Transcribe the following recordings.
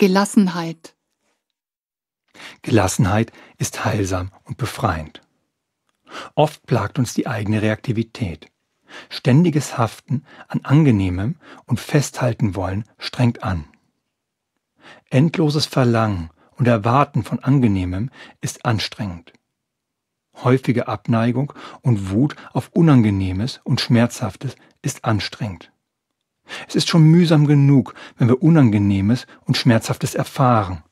Gelassenheit. Gelassenheit ist heilsam und befreiend. Oft plagt uns die eigene Reaktivität. Ständiges Haften an angenehmem und festhalten wollen strengt an. Endloses Verlangen und Erwarten von angenehmem ist anstrengend. Häufige Abneigung und Wut auf Unangenehmes und Schmerzhaftes ist anstrengend. Es ist schon mühsam genug, wenn wir Unangenehmes und Schmerzhaftes erfahren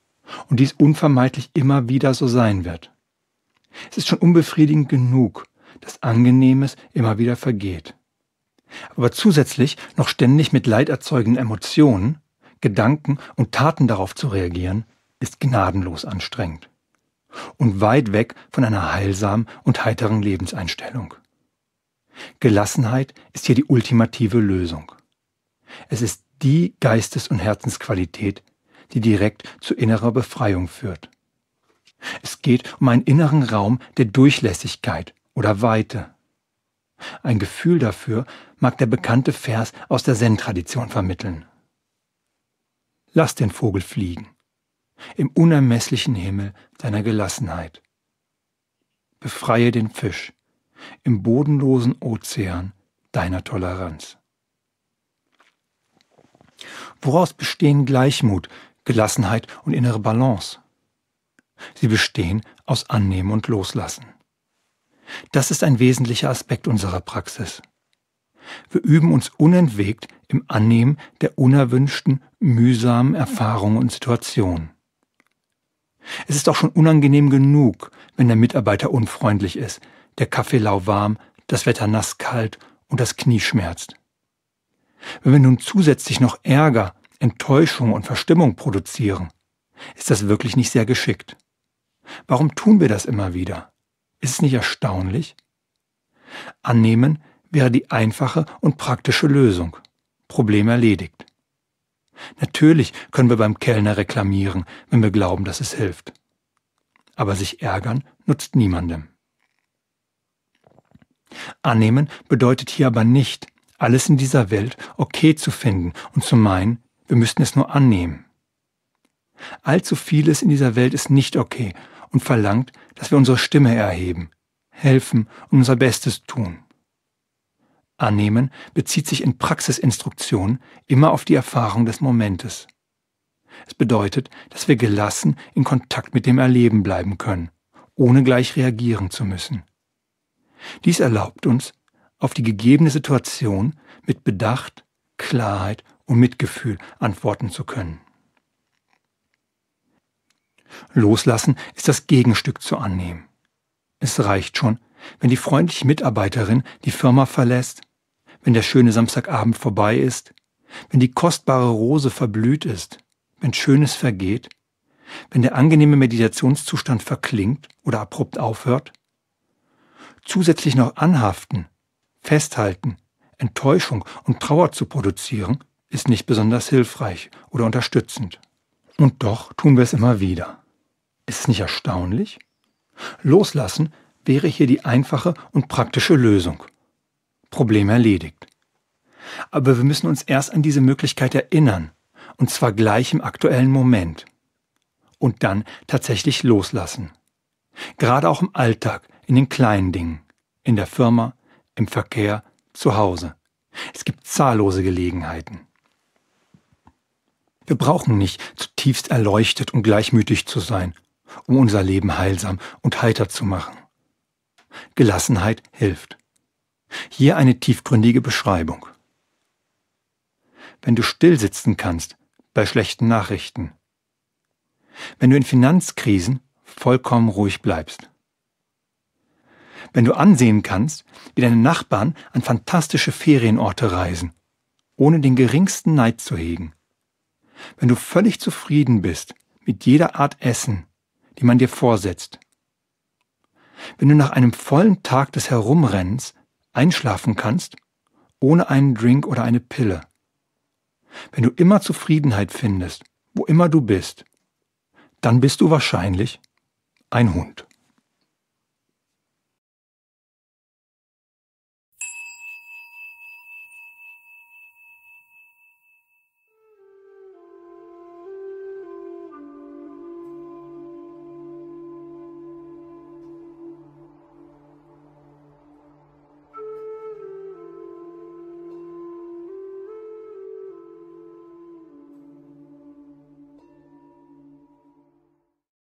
und dies unvermeidlich immer wieder so sein wird. Es ist schon unbefriedigend genug, dass Angenehmes immer wieder vergeht. Aber zusätzlich noch ständig mit leiderzeugenden Emotionen, Gedanken und Taten darauf zu reagieren, ist gnadenlos anstrengend und weit weg von einer heilsamen und heiteren Lebenseinstellung. Gelassenheit ist hier die ultimative Lösung. Es ist die Geistes- und Herzensqualität, die direkt zu innerer Befreiung führt. Es geht um einen inneren Raum der Durchlässigkeit oder Weite. Ein Gefühl dafür mag der bekannte Vers aus der Zen-Tradition vermitteln. Lass den Vogel fliegen, im unermesslichen Himmel deiner Gelassenheit. Befreie den Fisch im bodenlosen Ozean deiner Toleranz. Woraus bestehen Gleichmut, Gelassenheit und innere Balance? Sie bestehen aus Annehmen und Loslassen. Das ist ein wesentlicher Aspekt unserer Praxis. Wir üben uns unentwegt im Annehmen der unerwünschten, mühsamen Erfahrungen und Situationen. Es ist auch schon unangenehm genug, wenn der Mitarbeiter unfreundlich ist, der Kaffee lauwarm, das Wetter nass kalt und das Knie schmerzt. Wenn wir nun zusätzlich noch Ärger, Enttäuschung und Verstimmung produzieren, ist das wirklich nicht sehr geschickt. Warum tun wir das immer wieder? Ist es nicht erstaunlich? Annehmen wäre die einfache und praktische Lösung. Problem erledigt. Natürlich können wir beim Kellner reklamieren, wenn wir glauben, dass es hilft. Aber sich ärgern nutzt niemandem. Annehmen bedeutet hier aber nicht, alles in dieser Welt okay zu finden und zu meinen, wir müssten es nur annehmen. Allzu vieles in dieser Welt ist nicht okay und verlangt, dass wir unsere Stimme erheben, helfen und unser Bestes tun. Annehmen bezieht sich in Praxisinstruktion immer auf die Erfahrung des Momentes. Es bedeutet, dass wir gelassen in Kontakt mit dem Erleben bleiben können, ohne gleich reagieren zu müssen. Dies erlaubt uns, auf die gegebene Situation mit Bedacht, Klarheit und Mitgefühl antworten zu können. Loslassen ist das Gegenstück zu annehmen. Es reicht schon, wenn die freundliche Mitarbeiterin die Firma verlässt, wenn der schöne Samstagabend vorbei ist, wenn die kostbare Rose verblüht ist, wenn Schönes vergeht, wenn der angenehme Meditationszustand verklingt oder abrupt aufhört? Zusätzlich noch anhaften Festhalten, Enttäuschung und Trauer zu produzieren, ist nicht besonders hilfreich oder unterstützend. Und doch tun wir es immer wieder. Ist es nicht erstaunlich? Loslassen wäre hier die einfache und praktische Lösung. Problem erledigt. Aber wir müssen uns erst an diese Möglichkeit erinnern, und zwar gleich im aktuellen Moment. Und dann tatsächlich loslassen. Gerade auch im Alltag, in den kleinen Dingen, in der Firma, im Verkehr, zu Hause. Es gibt zahllose Gelegenheiten. Wir brauchen nicht zutiefst erleuchtet und gleichmütig zu sein, um unser Leben heilsam und heiter zu machen. Gelassenheit hilft. Hier eine tiefgründige Beschreibung. Wenn du still sitzen kannst bei schlechten Nachrichten. Wenn du in Finanzkrisen vollkommen ruhig bleibst wenn du ansehen kannst, wie deine Nachbarn an fantastische Ferienorte reisen, ohne den geringsten Neid zu hegen. Wenn du völlig zufrieden bist mit jeder Art Essen, die man dir vorsetzt. Wenn du nach einem vollen Tag des Herumrennens einschlafen kannst, ohne einen Drink oder eine Pille. Wenn du immer Zufriedenheit findest, wo immer du bist, dann bist du wahrscheinlich ein Hund.